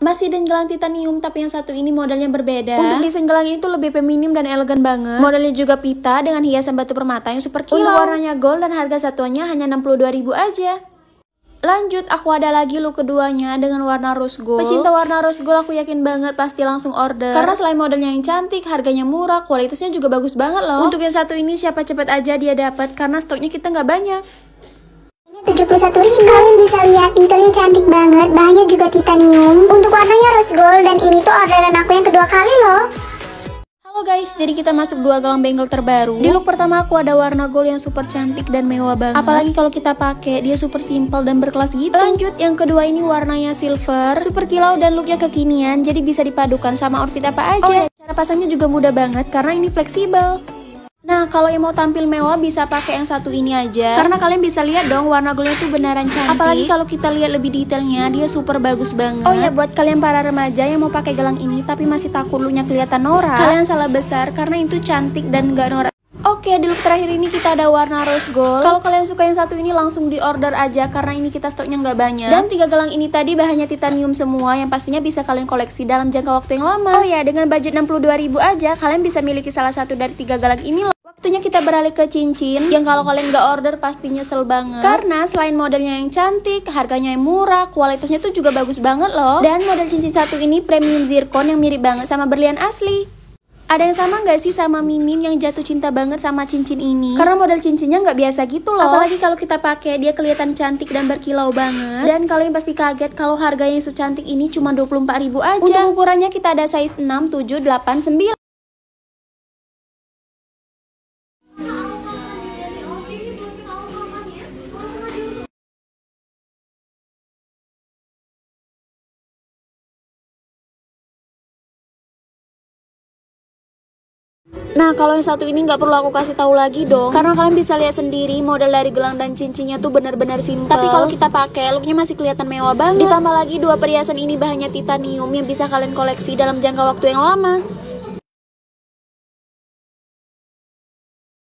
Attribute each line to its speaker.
Speaker 1: masih dan titanium tapi yang satu ini modelnya berbeda. Untuk desain gelang ini tuh lebih feminim dan elegan banget. Modelnya juga pita dengan hiasan batu permata yang super kilau. Untuk warnanya gold dan harga satuannya hanya 62 ribu aja. Lanjut, aku ada lagi look keduanya dengan warna rose gold. Pecinta warna rose gold aku yakin banget pasti langsung order. Karena selain modelnya yang cantik, harganya murah, kualitasnya juga bagus banget loh. Untuk yang satu ini siapa cepet aja dia dapat karena stoknya kita nggak banyak. 71 ribu Kalian bisa lihat detailnya cantik banget Bahannya juga titanium Untuk warnanya rose gold Dan ini tuh orderan aku yang kedua kali loh Halo guys, jadi kita masuk dua gelang bangle terbaru. Di look pertama aku ada warna gold yang super cantik dan mewah banget. Apalagi kalau kita pakai, dia super simple dan berkelas gitu. Lanjut, yang kedua ini warnanya silver, super kilau dan looknya kekinian, jadi bisa dipadukan sama outfit apa aja. Oh ya, cara pasangnya juga mudah banget karena ini fleksibel. Nah, kalau yang mau tampil mewah bisa pakai yang satu ini aja. Karena kalian bisa lihat dong warna goldnya tuh beneran cantik. Apalagi kalau kita lihat lebih detailnya, dia super bagus banget. Oh ya, buat kalian para remaja yang mau pakai gelang ini tapi masih takut lunya kelihatan norak, kalian salah besar karena itu cantik dan gak norak. Oke, di look terakhir ini kita ada warna rose gold. Kalau kalian suka yang satu ini langsung di order aja karena ini kita stoknya nggak banyak. Dan tiga gelang ini tadi bahannya titanium semua yang pastinya bisa kalian koleksi dalam jangka waktu yang lama. Oh ya, dengan budget 62.000 aja kalian bisa miliki salah satu dari tiga gelang ini. Tentunya kita beralih ke cincin yang kalau kalian nggak order pasti nyesel banget. Karena selain modelnya yang cantik, harganya yang murah, kualitasnya tuh juga bagus banget loh. Dan model cincin satu ini premium zircon yang mirip banget sama berlian asli. Ada yang sama nggak sih sama Mimin yang jatuh cinta banget sama cincin ini? Karena model cincinnya nggak biasa gitu loh. Apalagi kalau kita pakai, dia kelihatan cantik dan berkilau banget. Dan kalian pasti kaget kalau harganya yang secantik ini cuma 24.000 aja. Untuk ukurannya kita ada size 6, 7, 8, 9. Nah, kalau yang satu ini nggak perlu aku kasih tahu lagi dong, karena kalian bisa lihat sendiri model dari gelang dan cincinnya tuh benar-benar simpel Tapi kalau kita pakai, looknya masih kelihatan mewah banget. Ditambah lagi dua perhiasan ini bahannya titanium yang bisa kalian koleksi dalam jangka waktu yang lama.